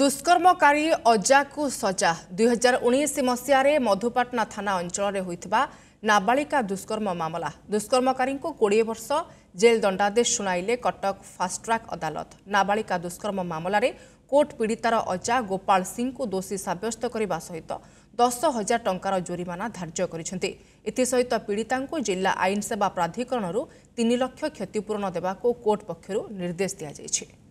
দুষ্কর্মকারী অজাকু সজা দুই হাজার উনিশ মসিহারে মধুপাটনা থানা অঞ্চলের হয়েছে নাবালিকা দুষ্কর্ম মামলা দুষ্কর্মকারী কোড়িয়ে বর্ষ জেল দণ্ডাদেশ শুনাইলে কটক ফাস্ট্রাক আদালত নাবালিকা দুষ্কর্ম মামলার কোর্ট পীড়িতার অজা গোপাল সিংকু দোষী সাব্যস্ত করা সহিত দশ হাজার টঙ্কার জরিমানা ধার্য করেছেন এসহ পীড়িতা জেলা আইন সেবা প্রাধিকরণ তিন লক্ষ ক্ষতিপূরণ দেওয়া কোর্ট পক্ষ নির্দেশ দিয়া